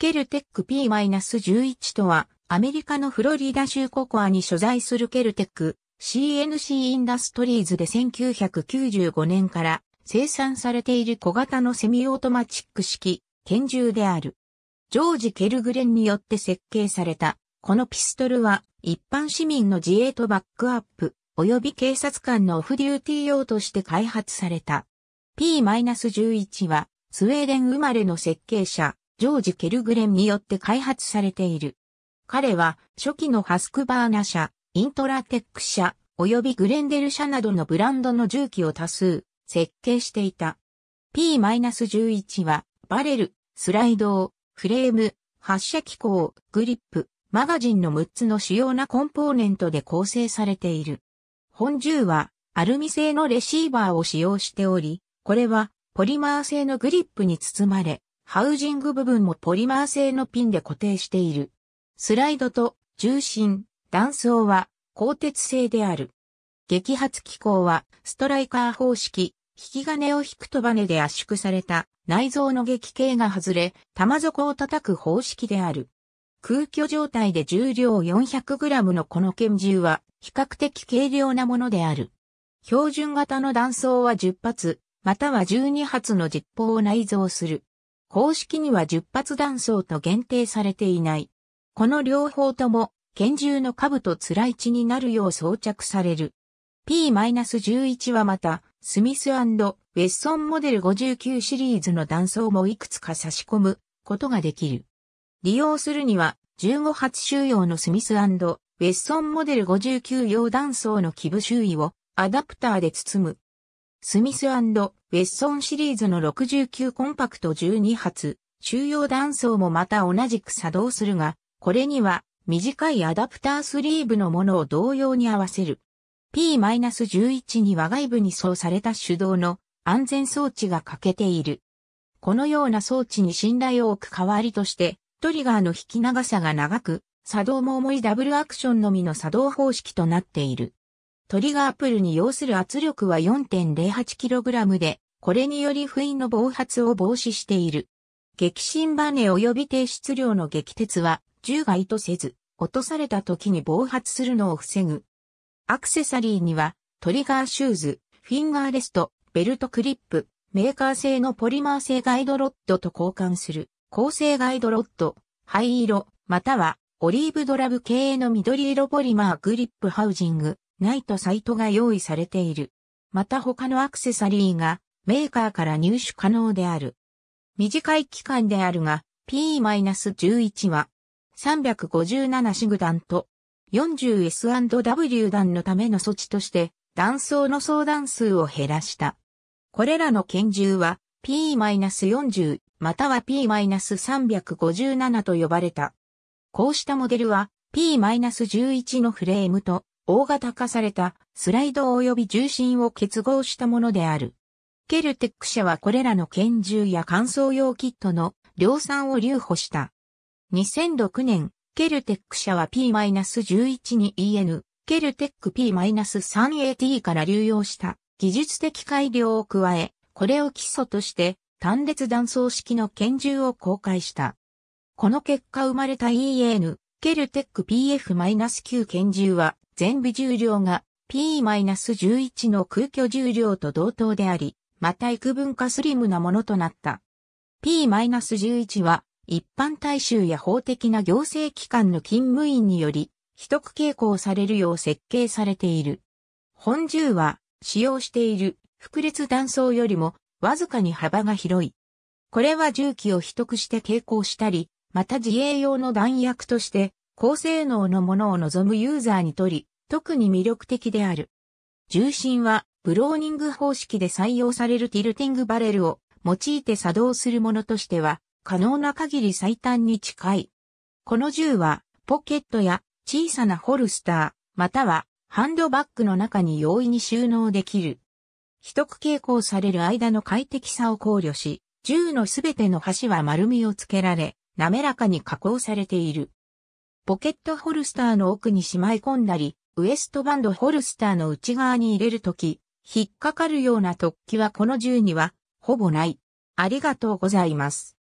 ケルテック P-11 とは、アメリカのフロリダ州ココアに所在するケルテック CNC インダストリーズで1995年から生産されている小型のセミオートマチック式拳銃である。ジョージ・ケルグレンによって設計された、このピストルは一般市民の自衛とバックアップ、及び警察官のオフデューティー用として開発された。P-11 はスウェーデン生まれの設計者、ジョージ・ケルグレンによって開発されている。彼は初期のハスクバーナ社、イントラテック社、及びグレンデル社などのブランドの重機を多数設計していた。P-11 はバレル、スライド、フレーム、発射機構、グリップ、マガジンの6つの主要なコンポーネントで構成されている。本銃はアルミ製のレシーバーを使用しており、これはポリマー製のグリップに包まれ、ハウジング部分もポリマー製のピンで固定している。スライドと重心、断層は鋼鉄製である。激発機構はストライカー方式、引き金を引くとバネで圧縮された内臓の激径が外れ、玉底を叩く方式である。空虚状態で重量 400g のこの拳銃は比較的軽量なものである。標準型の断層は10発、または12発の実砲を内蔵する。公式には10発弾倉と限定されていない。この両方とも拳銃の下部と辛い地になるよう装着される。P-11 はまた、スミスウェッソンモデル59シリーズの弾倉もいくつか差し込むことができる。利用するには、15発収容のスミスウェッソンモデル59用弾倉の基部周囲をアダプターで包むスミスウェッソンシリーズの69コンパクト12発、収容弾倉もまた同じく作動するが、これには短いアダプタースリーブのものを同様に合わせる。P-11 には外部に装された手動の安全装置が欠けている。このような装置に信頼を置く代わりとして、トリガーの引き長さが長く、作動も重いダブルアクションのみの作動方式となっている。トリガープルに要する圧力は 4.08kg で、これにより不意の暴発を防止している。激震バネ及び低質量の激鉄は、銃が意図せず、落とされた時に暴発するのを防ぐ。アクセサリーには、トリガーシューズ、フィンガーレスト、ベルトクリップ、メーカー製のポリマー製ガイドロッドと交換する、構成ガイドロッド、灰色、または、オリーブドラブ系の緑色ポリマーグリップハウジング、ないとサイトが用意されている。また他のアクセサリーがメーカーから入手可能である。短い期間であるが P-11 は357シグ弾と 40S&W 弾のための措置として弾倉の相談数を減らした。これらの拳銃は P-40 または P-357 と呼ばれた。こうしたモデルは P-11 のフレームと大型化されたスライド及び重心を結合したものである。ケルテック社はこれらの拳銃や乾燥用キットの量産を留保した。2006年、ケルテック社は P-11 に EN、ケルテック P-3AT から流用した技術的改良を加え、これを基礎として単列断層式の拳銃を公開した。この結果生まれた EN、ケルテック PF-9 拳銃は全部重量が P-11 の空虚重量と同等であり、また幾分かスリムなものとなった。P-11 は一般大衆や法的な行政機関の勤務員により、秘匿傾向されるよう設計されている。本銃は使用している複列弾倉よりもわずかに幅が広い。これは銃器を秘匿して携行したり、また自衛用の弾薬として高性能のものを望むユーザーにとり、特に魅力的である。重心はブローニング方式で採用されるティルティングバレルを用いて作動するものとしては可能な限り最短に近い。この銃はポケットや小さなホルスター、またはハンドバッグの中に容易に収納できる。秘匿傾向される間の快適さを考慮し、銃のすべての端は丸みをつけられ、滑らかに加工されている。ポケットホルスターの奥にしまい込んだり、ウエストバンドホルスターの内側に入れるとき、引っかかるような突起はこの銃には、ほぼない。ありがとうございます。